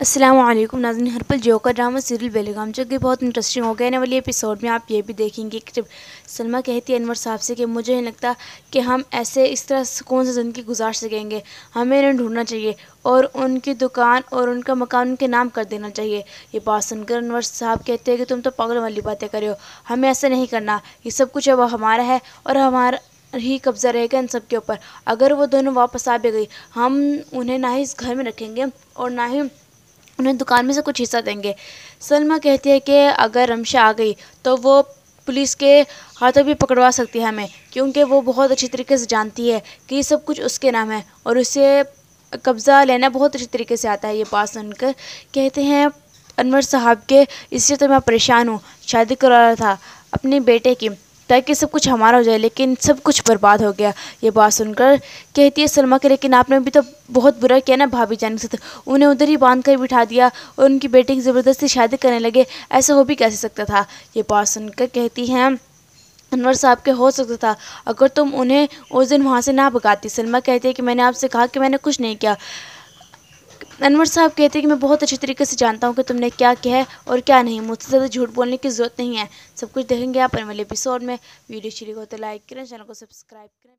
असलम नाजन हरपल जियो का drama serial बेलगाम जो कि बहुत इंटरेस्टिंग हो गया वाली एपिसोड में आप ये भी देखेंगे कि जब सलमा कहती है अनवर साहब से कि मुझे नहीं लगता कि हम ऐसे इस तरह सुकून से ज़िंदगी गुजार सकेंगे हमें इन्हें ढूंढना चाहिए और उनकी दुकान और उनका मकान उनके नाम कर देना चाहिए ये बात सुनकर अनवर साहब कहते हैं कि तुम तो पागल वाली बातें करे हो हमें ऐसा नहीं करना ये सब कुछ अब हमारा है और हमारा ही कब्ज़ा रहेगा इन सब के ऊपर अगर वो दोनों वापस आ भी गई हम उन्हें ना ही इस घर में रखेंगे और ना ही उन्हें दुकान में से कुछ हिस्सा देंगे सलमा कहती है कि अगर रमशा आ गई तो वो पुलिस के हाथों भी पकड़वा सकती है हमें क्योंकि वो बहुत अच्छी तरीके से जानती है कि ये सब कुछ उसके नाम है और उसे कब्ज़ा लेना बहुत अच्छी तरीके से आता है ये पास सुनकर कहते हैं अनवर साहब के इससे तो मैं परेशान हूँ शादी करा रहा था अपने बेटे की ताकि सब कुछ हमारा हो जाए लेकिन सब कुछ बर्बाद हो गया ये बात सुनकर कहती है सलमा के लेकिन आपने भी तो बहुत बुरा किया ना भाभी जान के साथ उन्हें उधर ही बांध कर बिठा दिया और उनकी बेटी की ज़बरदस्ती शादी करने लगे ऐसा हो भी कैसे सकता था ये बात सुनकर कहती हैं अनवर साहब के हो सकता था अगर तुम उन्हें उस दिन वहाँ से ना भगाती सलमा कहती है कि मैंने आपसे कहा कि मैंने कुछ नहीं किया अनवर साहब कहते हैं कि मैं बहुत अच्छे तरीके से जानता हूँ कि तुमने क्या किया है और क्या नहीं मुझसे ज़्यादा झूठ बोलने की ज़रूरत नहीं है सब कुछ देखेंगे आप वाले एपिसोड में वीडियो शुरू हो तो लाइक करें चैनल को सब्सक्राइब करें